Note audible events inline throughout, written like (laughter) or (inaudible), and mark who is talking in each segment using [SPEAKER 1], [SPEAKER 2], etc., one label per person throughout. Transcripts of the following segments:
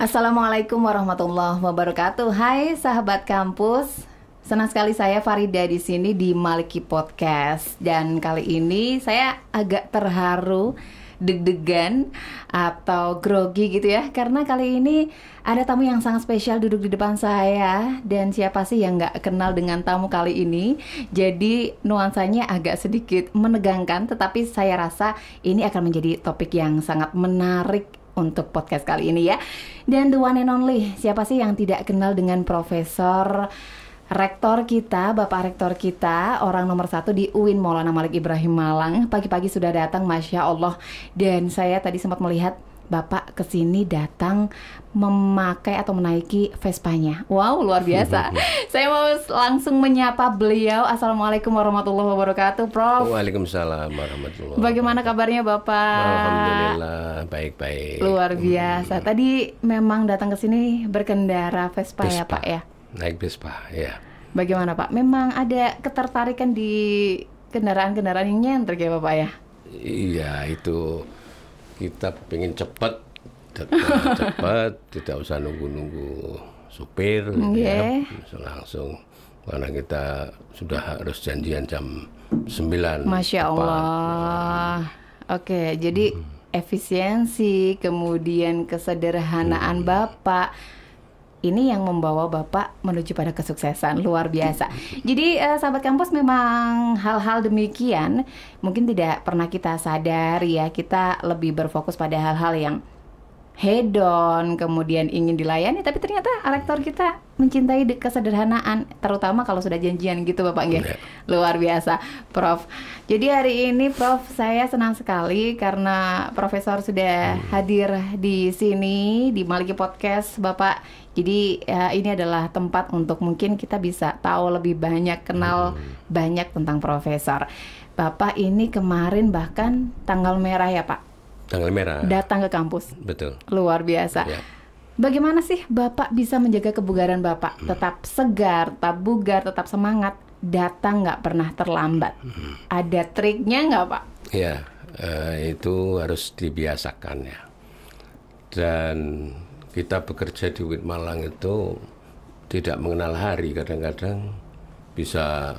[SPEAKER 1] Assalamualaikum warahmatullahi wabarakatuh. Hai sahabat kampus. Senang sekali saya Farida di sini di Maliki Podcast dan kali ini saya agak terharu deg-degan atau grogi gitu ya karena kali ini ada tamu yang sangat spesial duduk di depan saya dan siapa sih yang nggak kenal dengan tamu kali ini jadi nuansanya agak sedikit menegangkan tetapi saya rasa ini akan menjadi topik yang sangat menarik untuk podcast kali ini ya dan the one and only siapa sih yang tidak kenal dengan Profesor rektor kita, Bapak Rektor kita, orang nomor satu di UIN Maulana Malik Ibrahim Malang. Pagi-pagi sudah datang, Masya Allah. Dan saya tadi sempat melihat Bapak ke sini datang memakai atau menaiki Vespanya. Wow, luar biasa. (laughs) Saya mau langsung menyapa beliau. Assalamualaikum warahmatullahi wabarakatuh, Prof.
[SPEAKER 2] Waalaikumsalam warahmatullahi
[SPEAKER 1] wabarakatuh. Bagaimana kabarnya, Bapak? Alhamdulillah,
[SPEAKER 2] baik-baik.
[SPEAKER 1] Luar biasa. Hmm. Tadi memang datang ke sini berkendara Vespa, Vespa ya, Pak ya.
[SPEAKER 2] Naik bis pak, ya.
[SPEAKER 1] Bagaimana pak? Memang ada ketertarikan di kendaraan-kendaraan yang nyentrik ya bapak ya?
[SPEAKER 2] Iya itu kita pengen cepat,
[SPEAKER 1] cepat,
[SPEAKER 2] (laughs) tidak usah nunggu-nunggu supir, okay. Gitu ya, iya. langsung karena kita sudah harus janjian jam 9 Masya
[SPEAKER 1] Allah. Nah. Oke, jadi hmm. efisiensi, kemudian kesederhanaan hmm. bapak ini yang membawa Bapak menuju pada kesuksesan luar biasa. Jadi eh, sahabat kampus memang hal-hal demikian mungkin tidak pernah kita sadari ya. Kita lebih berfokus pada hal-hal yang hedon, kemudian ingin dilayani, tapi ternyata rektor kita mencintai kesederhanaan, terutama kalau sudah janjian gitu Bapak Nggih. Iya. Luar biasa, Prof. Jadi hari ini Prof, saya senang sekali karena Profesor sudah hmm. hadir di sini, di Maliki Podcast Bapak jadi ya, ini adalah tempat untuk mungkin kita bisa tahu lebih banyak, kenal hmm. banyak tentang profesor. Bapak ini kemarin bahkan tanggal merah ya Pak.
[SPEAKER 2] Tanggal merah. Datang ke kampus. Betul.
[SPEAKER 1] Luar biasa. Ya. Bagaimana sih Bapak bisa menjaga kebugaran Bapak hmm. tetap segar, tetap bugar, tetap semangat? Datang nggak pernah terlambat. Hmm. Ada triknya nggak Pak?
[SPEAKER 2] Ya, uh, itu harus dibiasakan ya. Dan kita bekerja di Wit Malang itu tidak mengenal hari kadang-kadang bisa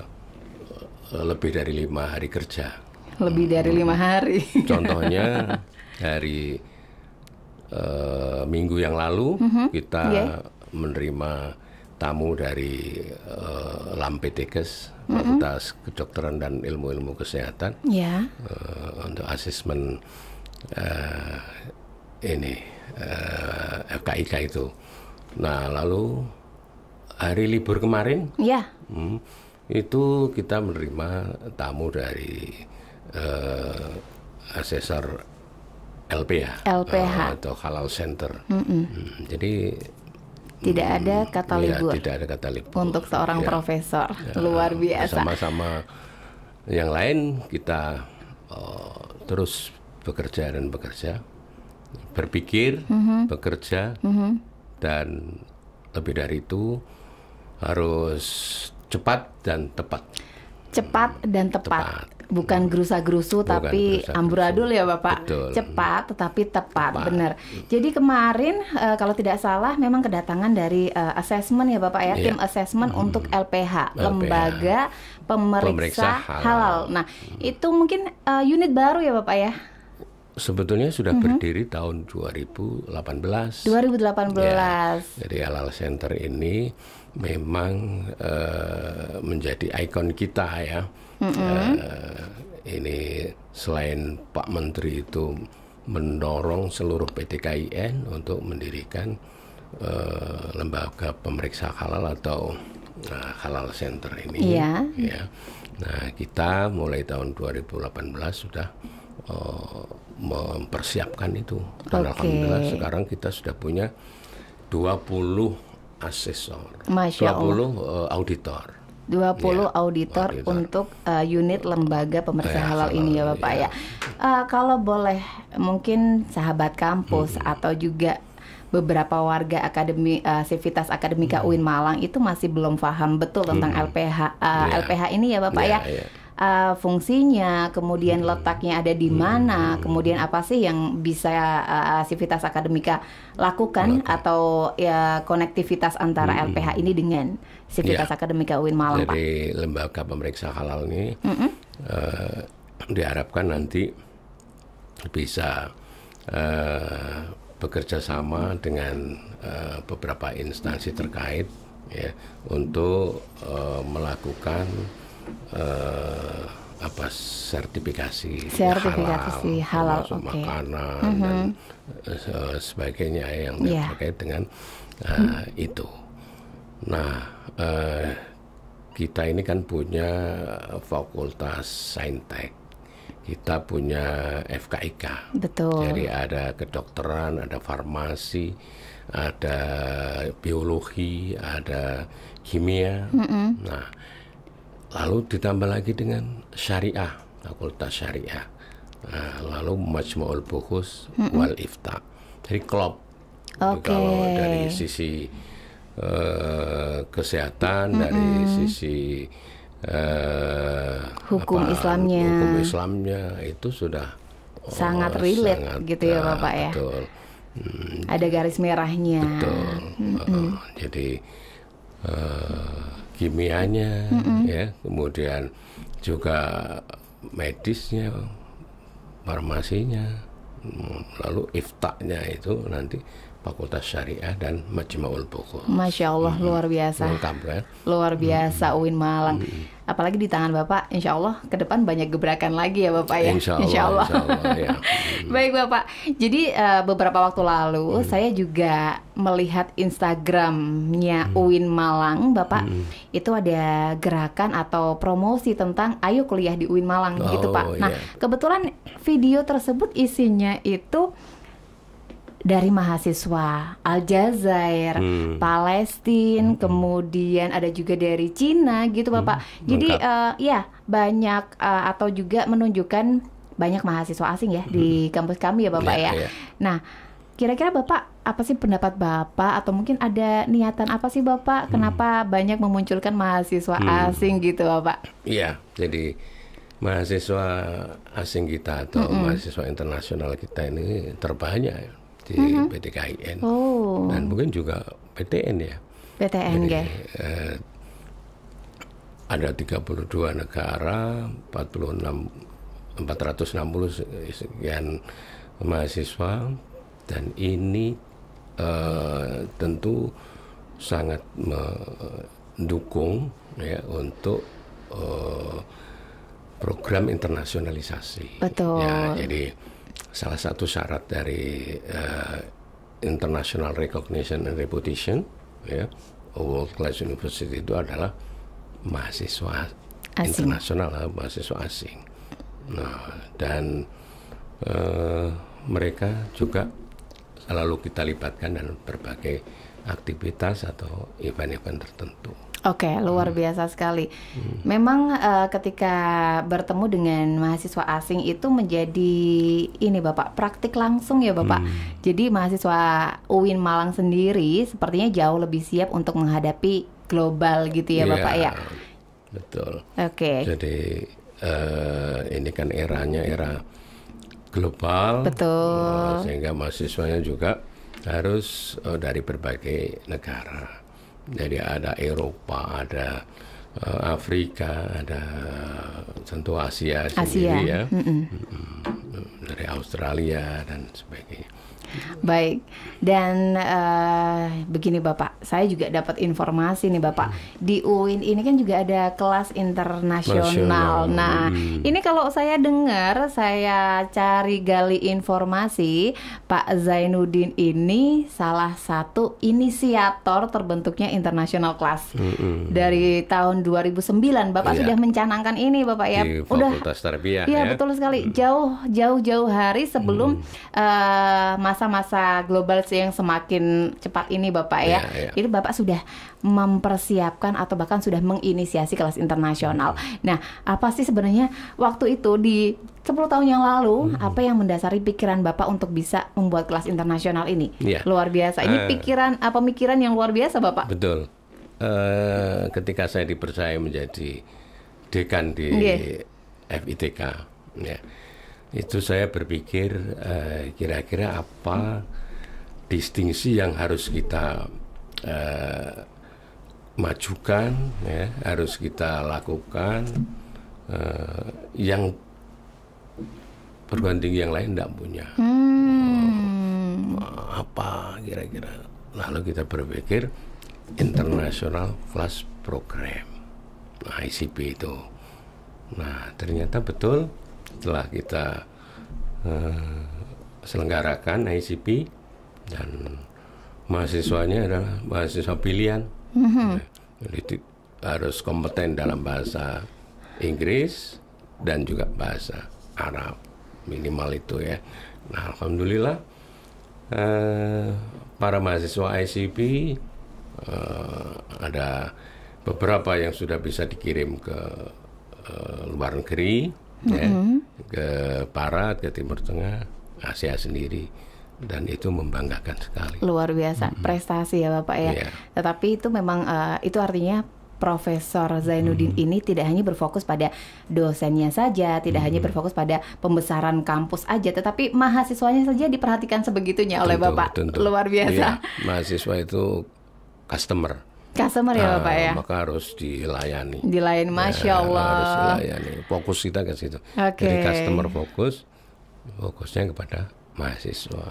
[SPEAKER 2] eh, lebih dari lima hari kerja
[SPEAKER 1] lebih dari hmm. lima hari contohnya (laughs)
[SPEAKER 2] hari uh, minggu yang lalu mm -hmm. kita yeah. menerima tamu dari uh, eh, Lampetekes, mm-hmm. Fakultas Kedokteran dan Ilmu-Ilmu Kesehatan, yeah. Iya. uh, untuk asesmen uh, ini uh, eh, FKIK itu. Nah lalu hari libur kemarin, ya. hmm, itu kita menerima tamu dari uh, asesor LPH, LPH. Uh, eh, atau Halal Center. Mm -mm. Hmm, jadi
[SPEAKER 1] tidak hmm, ada kata ya, libur.
[SPEAKER 2] tidak ada kata libur. Untuk
[SPEAKER 1] seorang ya. profesor ya, luar biasa.
[SPEAKER 2] Sama-sama yang lain kita uh, terus bekerja dan bekerja berpikir, mm-hmm. bekerja, mm-hmm. dan lebih dari itu harus cepat dan tepat.
[SPEAKER 1] Cepat hmm, dan tepat. tepat. Bukan hmm. gerusa-gerusu Bukan tapi gerusa amburadul ya Bapak. Betul. Cepat tetapi tepat, tepat. benar. Jadi kemarin uh, kalau tidak salah memang kedatangan dari uh, eh, asesmen ya Bapak ya, iya. tim asesmen hmm. untuk LPH, LPH, Lembaga Pemeriksa, Pemeriksa Halal. Halal. Nah, hmm. itu mungkin uh, unit baru ya Bapak ya
[SPEAKER 2] sebetulnya sudah mm -hmm. berdiri tahun 2018. 2018. Ya, jadi Halal Center ini memang uh, menjadi ikon kita ya. Mm -hmm. uh, ini selain Pak Menteri itu mendorong seluruh PTKIN untuk mendirikan uh, lembaga pemeriksa halal atau uh, halal center ini. Yeah. Ya. Nah kita mulai tahun 2018 sudah uh, mempersiapkan itu. Dan okay. alhamdulillah sekarang kita sudah punya 20 asesor,
[SPEAKER 1] Masya 20
[SPEAKER 2] eh, auditor.
[SPEAKER 1] 20 ya, auditor, auditor untuk uh, unit lembaga pemeriksa ya, halal ini ya Bapak ya. ya. Uh, kalau boleh mungkin sahabat kampus hmm. atau juga beberapa warga akademi uh, Civitas Akademika hmm. UIN Malang itu masih belum paham betul tentang hmm. LPH uh, yeah. LPH ini ya Bapak yeah, ya. Yeah. Ya uh, fungsinya, kemudian hmm. letaknya ada di hmm, mana, hmm. kemudian apa sih yang bisa uh, eh, sivitas akademika lakukan atau ya konektivitas antara hmm. LPH ini dengan sivitas ya. akademika UIN Malang Jadi, Pak.
[SPEAKER 2] Dari lembaga pemeriksa halal ini mm uh, diharapkan nanti bisa uh, bekerja sama dengan uh, beberapa instansi terkait ya untuk uh, melakukan uh, apa sertifikasi, sertifikasi halal, halal okay. makanan mm -hmm. dan uh, sebagainya yang yeah. terkait dengan uh, mm itu. Nah, uh, kita ini kan punya fakultas saintek, kita punya FKIK.
[SPEAKER 1] Betul. Jadi
[SPEAKER 2] ada kedokteran, ada farmasi, ada biologi, ada kimia. Mm -hmm. Nah lalu ditambah lagi dengan syariah fakultas syariah nah, lalu majmuul bukhus hmm. wal ifta jadi klop
[SPEAKER 1] okay. kalau dari
[SPEAKER 2] sisi uh, kesehatan hmm. dari sisi uh,
[SPEAKER 1] hukum apa, Islamnya hukum
[SPEAKER 2] Islamnya itu sudah
[SPEAKER 1] oh, sangat relate sangat, gitu ya ah, bapak ya betul. Hmm, ada garis merahnya betul hmm. Uh,
[SPEAKER 2] jadi uh, kimianya mm -hmm. ya kemudian juga medisnya farmasinya lalu iftaknya itu nanti Fakultas Syariah dan Majmaul Buku.
[SPEAKER 1] Masya Allah hmm. luar
[SPEAKER 2] biasa. Lengkap kan?
[SPEAKER 1] Luar biasa hmm. Uin Malang. Hmm. Apalagi di tangan Bapak, Insya Allah ke depan banyak gebrakan lagi ya Bapak ya. Insya Allah. Insya Allah. Insya Allah ya. (laughs) Baik Bapak. Jadi uh, beberapa waktu lalu hmm. saya juga melihat Instagramnya hmm. Uin Malang Bapak. Hmm. Itu ada gerakan atau promosi tentang Ayo Kuliah di Uin Malang gitu, oh, gitu Pak. Nah yeah. kebetulan video tersebut isinya itu dari mahasiswa Aljazair, hmm. Palestina, hmm. kemudian ada juga dari Cina gitu hmm. Bapak. Hmm. Jadi uh, ya banyak uh, atau juga menunjukkan banyak mahasiswa asing ya hmm. di kampus kami ya Bapak ya. ya. ya. Nah, kira-kira Bapak apa sih pendapat Bapak atau mungkin ada niatan apa sih Bapak hmm. kenapa banyak memunculkan mahasiswa hmm. asing gitu Bapak?
[SPEAKER 2] Iya, jadi mahasiswa asing kita atau hmm. mahasiswa internasional kita ini terbanyak ya di mm -hmm. PT KIN oh. dan mungkin juga PTN ya PTN Jadi, ya eh, ada 32 negara 46 460 sekian mahasiswa dan ini eh, tentu sangat mendukung ya untuk eh, program internasionalisasi.
[SPEAKER 1] Betul. Ya,
[SPEAKER 2] jadi salah satu syarat dari uh, international recognition and reputation ya world class university itu adalah mahasiswa internasional eh, mahasiswa asing nah dan uh, mereka juga selalu kita libatkan dalam berbagai aktivitas atau event-event tertentu.
[SPEAKER 1] Oke, okay, luar hmm. biasa sekali. Hmm. Memang uh, ketika bertemu dengan mahasiswa asing itu menjadi ini Bapak praktik langsung ya Bapak. Hmm. Jadi mahasiswa UIN Malang sendiri sepertinya jauh lebih siap untuk menghadapi global gitu ya, ya Bapak ya.
[SPEAKER 2] Betul. Oke. Okay. Jadi uh, ini kan eranya era global. Betul. Uh, sehingga mahasiswanya juga harus uh, dari berbagai negara. Jadi ada Eropa, ada uh, Afrika, ada tentu eh, Asia, Asia. sendiri ya, mm -mm. dari Australia dan sebagainya.
[SPEAKER 1] Baik. Dan uh, begini Bapak, saya juga dapat informasi nih Bapak. Di UIN ini kan juga ada kelas internasional. Nah, hmm. ini kalau saya dengar, saya cari gali informasi, Pak Zainuddin ini salah satu inisiator terbentuknya International Class. Hmm. Dari tahun 2009 Bapak ya. sudah mencanangkan ini Bapak ya. Di Udah.
[SPEAKER 2] Tarbiyah iya, ya. betul
[SPEAKER 1] sekali. Jauh-jauh hmm. jauh hari sebelum hmm. uh, eh, Mas masa-masa global sih yang semakin cepat ini Bapak ya. Yeah, yeah. Itu Bapak sudah mempersiapkan atau bahkan sudah menginisiasi kelas internasional. Mm. Nah, apa sih sebenarnya waktu itu di 10 tahun yang lalu mm. apa yang mendasari pikiran Bapak untuk bisa membuat kelas internasional ini? Yeah. Luar biasa. Ini uh, pikiran apa pemikiran yang luar biasa Bapak?
[SPEAKER 2] Betul. Uh, ketika saya dipercaya menjadi dekan di yeah. FITK ya itu saya berpikir eh, kira-kira uh, apa distingsi yang harus kita uh, majukan ya harus kita lakukan uh, yang perguruan tinggi yang lain tidak punya hmm. uh, apa kira-kira nah, lalu kita berpikir international class program ICP itu nah ternyata betul telah kita uh, selenggarakan ICP dan mahasiswanya adalah mahasiswa pilihan mm-hmm. jadi harus kompeten dalam bahasa Inggris dan juga bahasa Arab minimal itu ya nah alhamdulillah uh, para mahasiswa ICP uh, eh, ada beberapa yang sudah bisa dikirim ke uh, luar negeri mm-hmm. ya, ke Barat, ke Timur Tengah, Asia sendiri dan itu membanggakan sekali.
[SPEAKER 1] Luar biasa mm-hmm. prestasi ya Bapak ya. Yeah. Tetapi itu memang uh, itu artinya Profesor Zainuddin hmm. ini tidak hanya berfokus pada dosennya saja, tidak hmm. hanya berfokus pada pembesaran kampus aja, tetapi mahasiswanya saja diperhatikan sebegitunya tentu, oleh Bapak. Tentu. Luar biasa. Ya,
[SPEAKER 2] mahasiswa itu customer
[SPEAKER 1] customer ya Bapak ya. Ah,
[SPEAKER 2] maka harus dilayani. Dilayani, ya, masya ya, Allah. Harus dilayani. Fokus kita ke situ. Okay. Jadi customer fokus, fokusnya kepada mahasiswa.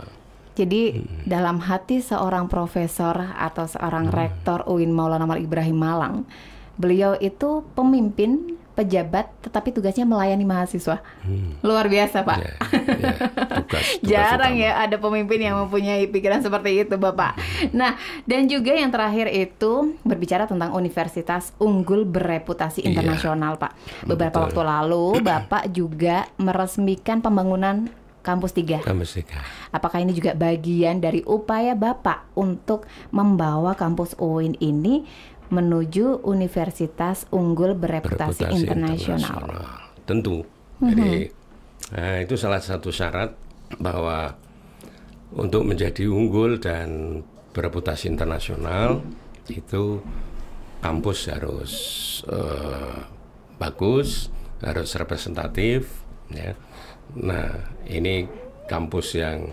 [SPEAKER 1] Jadi hmm. dalam hati seorang profesor atau seorang hmm. rektor UIN Maulana Mal Ibrahim Malang, beliau itu pemimpin pejabat tetapi tugasnya melayani mahasiswa. Hmm. Luar biasa, Pak. Yeah, yeah. Tugas, (laughs) tugas Jarang utama. ya ada pemimpin yang mempunyai pikiran seperti itu, Bapak. Hmm. Nah, dan juga yang terakhir itu berbicara tentang universitas unggul bereputasi iya. internasional, Pak. Beberapa Betul. waktu lalu (clears throat) Bapak juga meresmikan pembangunan Kampus 3.
[SPEAKER 2] Kampus 3.
[SPEAKER 1] Apakah ini juga bagian dari upaya Bapak untuk membawa kampus UIN ini menuju universitas unggul bereputasi, bereputasi internasional. internasional.
[SPEAKER 2] Tentu. Mhm. Jadi mm-hmm. nah, itu salah satu syarat bahwa untuk menjadi unggul dan bereputasi internasional itu kampus harus uh, bagus, harus representatif ya. Nah, ini kampus yang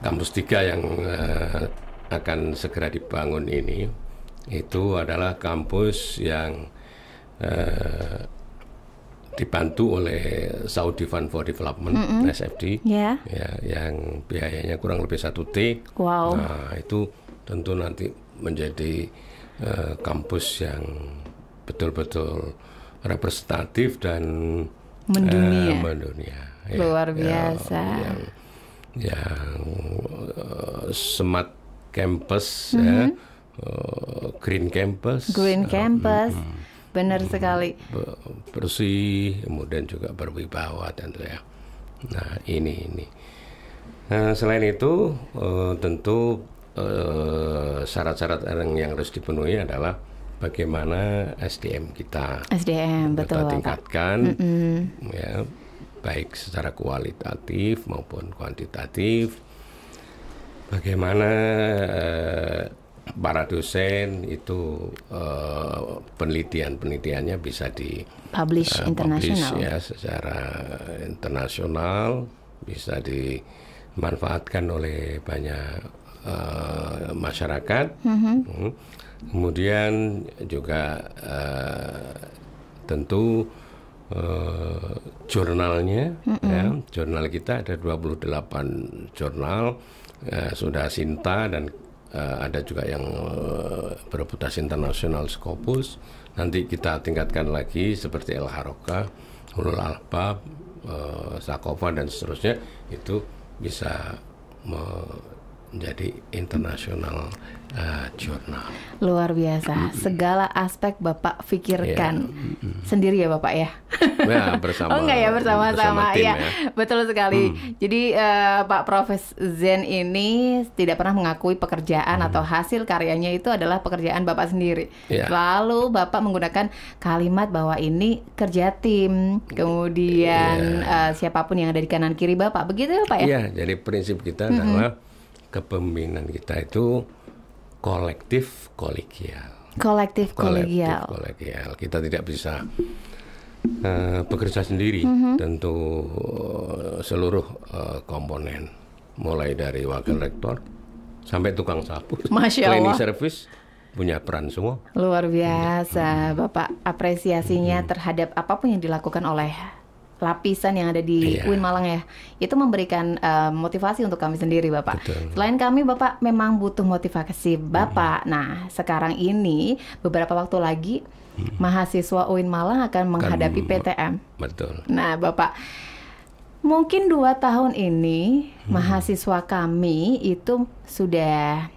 [SPEAKER 2] kampus tiga yang uh, akan segera dibangun ini itu adalah kampus yang eh, dibantu oleh Saudi Fund for Development mm -hmm. SFD yeah. ya yang biayanya kurang lebih satu T.
[SPEAKER 1] Wow. Nah,
[SPEAKER 2] itu tentu nanti menjadi eh, kampus yang betul-betul representatif dan mendunia. Eh, mendunia. Ya, Luar
[SPEAKER 1] ya, biasa. Ya, yang
[SPEAKER 2] yang uh, smart campus mm -hmm. ya mm-hmm. Eh, Green Campus. Green ah, Campus. Uh, mm,
[SPEAKER 1] Benar mm, sekali.
[SPEAKER 2] Bersih, kemudian juga berwibawa tentunya. ya. Nah, ini ini. Nah, selain itu uh, tentu eh, syarat-syarat uh, yang, yang harus dipenuhi adalah bagaimana SDM kita
[SPEAKER 1] SDM kita betul tingkatkan
[SPEAKER 2] mm -mm. ya baik secara kualitatif maupun kuantitatif bagaimana para dosen itu uh, penelitian-penelitiannya bisa di
[SPEAKER 1] publish uh, internasional ya
[SPEAKER 2] secara internasional bisa dimanfaatkan oleh banyak uh, masyarakat mm-hmm. hmm. kemudian juga uh, tentu uh, jurnalnya mm -hmm. ya jurnal kita ada 28 jurnal uh, sudah Sinta dan uh, ada juga yang uh, bereputasi internasional Scopus. Nanti kita tingkatkan lagi seperti El Haroka, Ulul Alpa, uh, eh, Sakova dan seterusnya itu bisa jadi internasional uh, jurnal.
[SPEAKER 1] Luar biasa, segala aspek Bapak pikirkan yeah. sendiri ya Bapak ya.
[SPEAKER 2] Ya (laughs) bersama. oh enggak ya bersama-sama bersama ya, ya.
[SPEAKER 1] Betul sekali. Mm. Jadi uh, Pak Profes Zen ini tidak pernah mengakui pekerjaan mm. atau hasil karyanya itu adalah pekerjaan Bapak sendiri. Yeah. Lalu Bapak menggunakan kalimat bahwa ini kerja tim. Kemudian yeah. Iya. uh, siapapun yang ada di kanan kiri Bapak, begitu ya Pak ya? Iya,
[SPEAKER 2] jadi prinsip kita mm -hmm kepemimpinan kita itu kolektif kolegial.
[SPEAKER 1] Kolektif kolegial. Kolektif
[SPEAKER 2] kolegial. Kita tidak bisa uh, bekerja sendiri, mm -hmm. tentu uh, seluruh uh, komponen mulai dari wakil rektor sampai tukang sapu, (laughs) cleaning service punya peran semua.
[SPEAKER 1] Luar biasa, hmm. Bapak apresiasinya hmm. terhadap apapun yang dilakukan oleh lapisan yang ada di iya. UIN Malang ya. Itu memberikan uh, motivasi untuk kami sendiri, Bapak. Betul. Selain kami, Bapak memang butuh motivasi Bapak. Mm -hmm. Nah, sekarang ini beberapa waktu lagi mm -hmm. mahasiswa UIN Malang akan menghadapi kan, PTM. Betul. Nah, Bapak mungkin dua tahun ini mm -hmm. mahasiswa kami itu sudah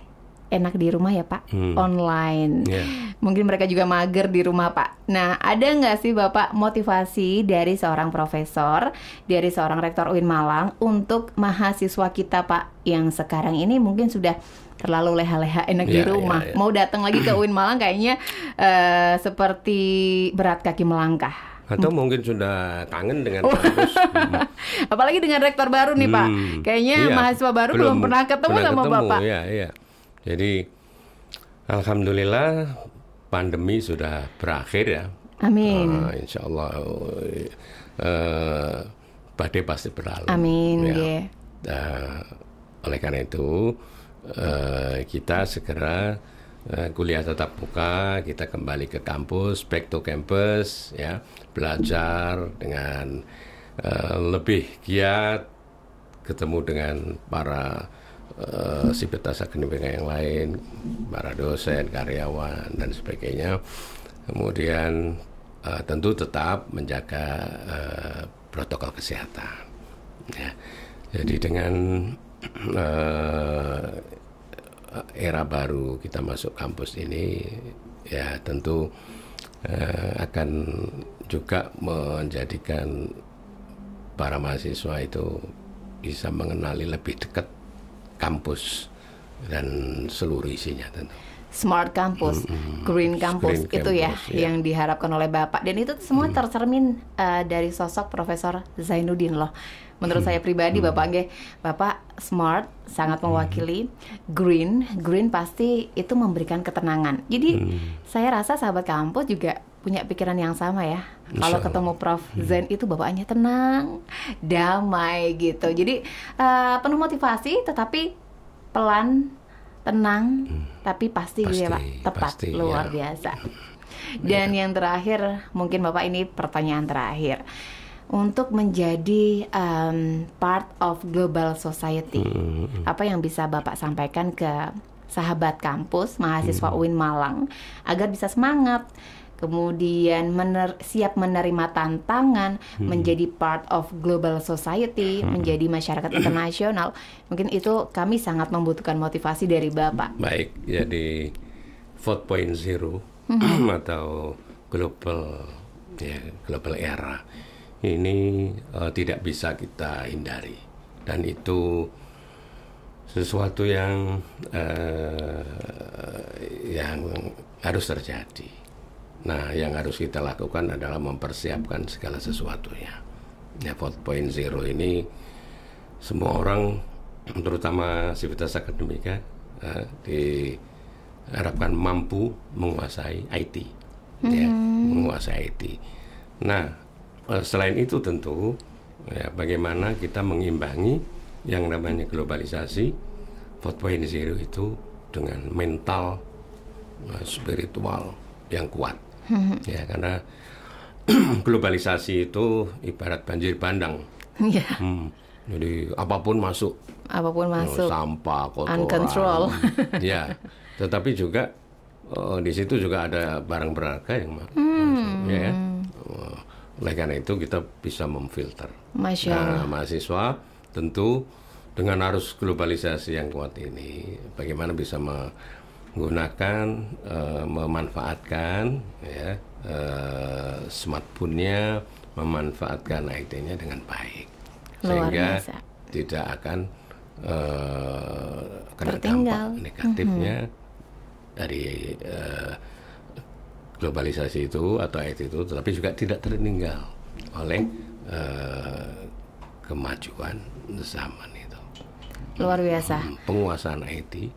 [SPEAKER 1] enak di rumah ya Pak, hmm. online. Yeah. Mungkin mereka juga mager di rumah Pak. Nah, ada nggak sih Bapak motivasi dari seorang profesor, dari seorang rektor UIN Malang untuk mahasiswa kita Pak yang sekarang ini mungkin sudah terlalu leha-leha enak yeah, di iya, iya, rumah. Yeah, yeah. Mau datang lagi ke UIN Malang kayaknya uh, seperti berat kaki melangkah.
[SPEAKER 2] Atau mungkin sudah kangen dengan oh.
[SPEAKER 1] (laughs) Apalagi dengan rektor baru nih, hmm. Pak. Kayaknya iya, mahasiswa baru belum, belum pernah ketemu sama Bapak. iya,
[SPEAKER 2] iya. Jadi alhamdulillah pandemi sudah berakhir ya.
[SPEAKER 1] Amin. Uh, ah,
[SPEAKER 2] insya Allah uh, eh, badai pasti berlalu.
[SPEAKER 1] Amin. Ya. Yeah.
[SPEAKER 2] Uh, eh, oleh karena itu uh, kita segera Uh, kuliah tetap buka, kita kembali ke kampus, back to campus, ya belajar dengan uh, lebih giat, ketemu dengan para Eh, Sipitas sivitas akademika yang lain, para dosen, karyawan dan sebagainya. Kemudian uh, tentu tetap menjaga uh, protokol kesehatan. Ya. Jadi dengan uh, (clears throat) era baru kita masuk kampus ini, ya tentu uh, akan juga menjadikan para mahasiswa itu bisa mengenali lebih dekat kampus dan seluruh isinya tentu.
[SPEAKER 1] Smart Campus, mm -hmm. Green Campus itu ya, campus, ya, ya yang diharapkan oleh Bapak dan itu semua mm. tercermin uh, dari sosok Profesor Zainuddin loh. Menurut mm. saya pribadi mm. Bapak nggih, Bapak smart sangat mewakili mm. green, green pasti itu memberikan ketenangan. Jadi mm. saya rasa sahabat kampus juga punya pikiran yang sama ya. Kalau ketemu Prof hmm. Zen itu bawaannya tenang, damai gitu. Jadi uh, penuh motivasi tetapi pelan, tenang, hmm. tapi pasti, gitu ya, pasti ya Pak, tepat, pasti, luar ya. biasa. Hmm. Dan ya. yang terakhir, mungkin Bapak ini pertanyaan terakhir. Untuk menjadi um, part of global society, hmm, hmm, hmm. apa yang bisa Bapak sampaikan ke sahabat kampus, mahasiswa hmm. UIN Malang agar bisa semangat kemudian mener siap menerima tantangan, hmm. menjadi part of global society, hmm. menjadi masyarakat internasional. Mungkin itu kami sangat membutuhkan motivasi dari Bapak.
[SPEAKER 2] Baik, jadi 4.0 hmm. (clears throat) atau global ya global era ini uh, tidak bisa kita hindari dan itu sesuatu yang uh, yang harus terjadi. Nah, yang harus kita lakukan adalah mempersiapkan segala sesuatunya. Ya, Zero ini semua orang, terutama sivitas akademika, eh, diharapkan mampu menguasai IT. Ya, mm-hmm. Ya, menguasai IT. Nah, eh, selain itu tentu ya, bagaimana kita mengimbangi yang namanya globalisasi Point Zero itu dengan mental eh, spiritual yang kuat Hmm. Ya karena (clears throat) globalisasi itu ibarat banjir bandang. Yeah. Hmm. Jadi apapun masuk.
[SPEAKER 1] Apapun oh, masuk.
[SPEAKER 2] Sampah, kotoran. Uncontrol. (laughs) ya. Tetapi juga oh, di situ juga ada barang berharga yang masuk. Hmm. Ya. ya. Oh, oleh karena itu kita bisa memfilter. Nah, mahasiswa tentu dengan arus globalisasi yang kuat ini, bagaimana bisa gunakan uh, memanfaatkan ya uh, smartphone-nya memanfaatkan IT-nya dengan baik Luar sehingga biasa. tidak akan uh, kena Tertinggal. dampak mm-hmm. negatifnya mm -hmm. dari uh, globalisasi itu atau IT itu tetapi juga tidak tertinggal oleh uh, kemajuan zaman itu
[SPEAKER 1] luar biasa hmm,
[SPEAKER 2] penguasaan IT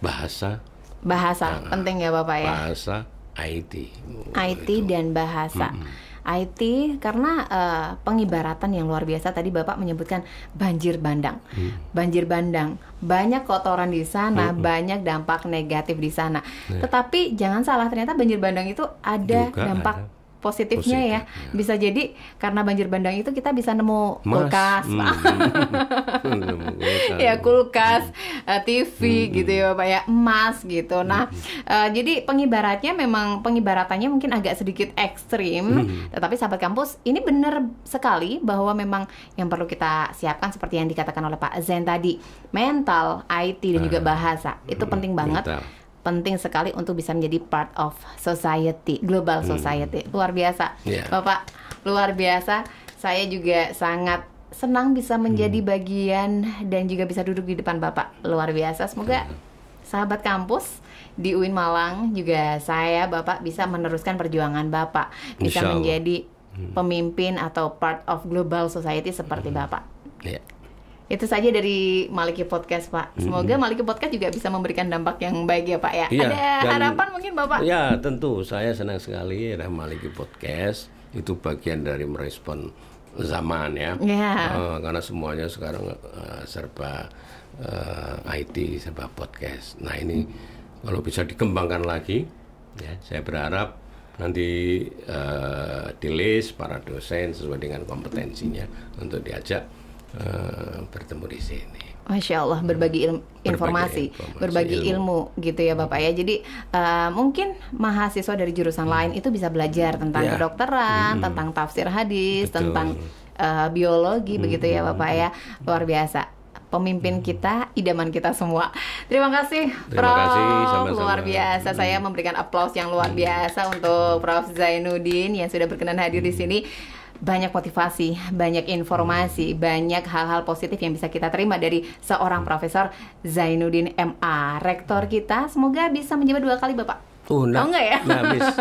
[SPEAKER 2] bahasa
[SPEAKER 1] bahasa nah, penting ya bapak ya
[SPEAKER 2] bahasa IT oh, IT
[SPEAKER 1] itu. dan bahasa mm -hmm. IT karena uh, pengibaratan yang luar biasa tadi Bapak menyebutkan banjir bandang. Hmm. Banjir bandang, banyak kotoran di sana, hmm. banyak dampak negatif di sana. Iya. Tetapi jangan salah ternyata banjir bandang itu ada Juga dampak positifnya Positif, ya. ya. Bisa jadi karena banjir bandang itu kita bisa nemu Mas. kulkas. Hmm. (laughs) ya kulkas, hmm. eh, TV hmm. gitu ya Pak ya, emas gitu. Hmm. Nah, hmm. uh, jadi pengibaratnya memang pengibaratannya mungkin agak sedikit ekstrim, hmm. tetapi sahabat kampus ini benar sekali bahwa memang yang perlu kita siapkan seperti yang dikatakan oleh Pak Zen tadi, mental, IT dan hmm. juga ah. bahasa. Itu hmm. penting banget. Mental penting sekali untuk bisa menjadi part of society, global hmm. society. Hmm. Luar biasa. Yeah. Bapak, luar biasa. Saya juga sangat senang bisa hmm. menjadi hmm. bagian dan juga bisa duduk di depan Bapak. Luar biasa. Semoga hmm. sahabat kampus di UIN Malang juga saya Bapak bisa meneruskan perjuangan Bapak bisa menjadi pemimpin atau part of global society seperti Bapak. Yeah. Itu saja dari Maliki Podcast, Pak. Mm-hmm. Semoga hmm. Maliki Podcast juga bisa memberikan dampak yang baik ya, Pak ya. ya Ada harapan mungkin Bapak? Ya,
[SPEAKER 2] tentu. Saya senang sekali ya Maliki Podcast. Itu bagian dari merespon zaman ya. Yeah. Iya. Uh, karena semuanya sekarang uh, serba uh, eh, IT, serba podcast. Nah, ini kalau bisa dikembangkan lagi ya, saya berharap nanti uh, di list para dosen sesuai dengan kompetensinya untuk diajak Eh, bertemu di sini.
[SPEAKER 1] Masya Allah berbagi ilmu, informasi, berbagi, informasi, berbagi ilmu. ilmu gitu ya Bapak ya. Jadi uh, mungkin mahasiswa dari jurusan hmm. lain itu bisa belajar tentang ya. kedokteran, hmm. tentang tafsir hadis, Betul. tentang uh, biologi hmm. begitu ya Bapak ya. Hmm. Luar biasa pemimpin hmm. kita, idaman kita semua. Terima kasih, Prof. kasih, sama-sama. Luar biasa, saya hmm. memberikan aplaus yang luar biasa untuk Prof. Zainuddin yang sudah berkenan hadir di sini banyak motivasi, banyak informasi, hmm. banyak hal-hal positif yang bisa kita terima dari seorang hmm. Profesor Zainuddin MA, rektor kita. Semoga bisa menjabat dua kali, Bapak.
[SPEAKER 2] Tuh, oh, enggak. Oh, enggak ya? Nah, habis. (laughs)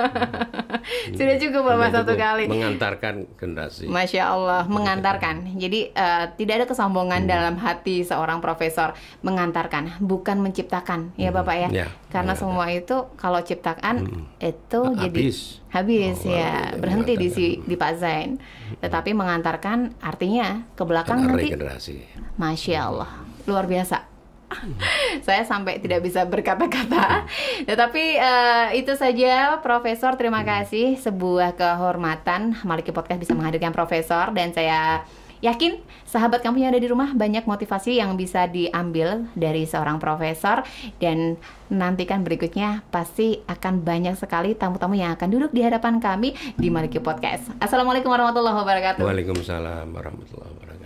[SPEAKER 2] Hmm.
[SPEAKER 1] Sudah cukup Bapak satu kali.
[SPEAKER 2] Mengantarkan generasi.
[SPEAKER 1] Masya Allah, mengantarkan. Jadi uh, tidak ada kesombongan hmm. dalam hati seorang profesor. Mengantarkan, bukan menciptakan. Ya hmm. Bapak ya? ya Karena ya, semua ya. itu kalau ciptakan hmm. itu nah, jadi habis oh, ya berhenti di si di Pak Zain hmm. tetapi mengantarkan artinya ke belakang nanti generasi. Masya Allah luar biasa (laughs) saya sampai tidak bisa berkata-kata. Tetapi uh, itu saja Profesor, terima hmm. kasih sebuah kehormatan Maliki Podcast bisa menghadirkan Profesor dan saya yakin sahabat kamu yang ada di rumah banyak motivasi yang bisa diambil dari seorang profesor dan nantikan berikutnya pasti akan banyak sekali tamu-tamu yang akan duduk di hadapan kami di Maliki Podcast. Assalamualaikum warahmatullahi wabarakatuh.
[SPEAKER 2] Waalaikumsalam warahmatullahi wabarakatuh.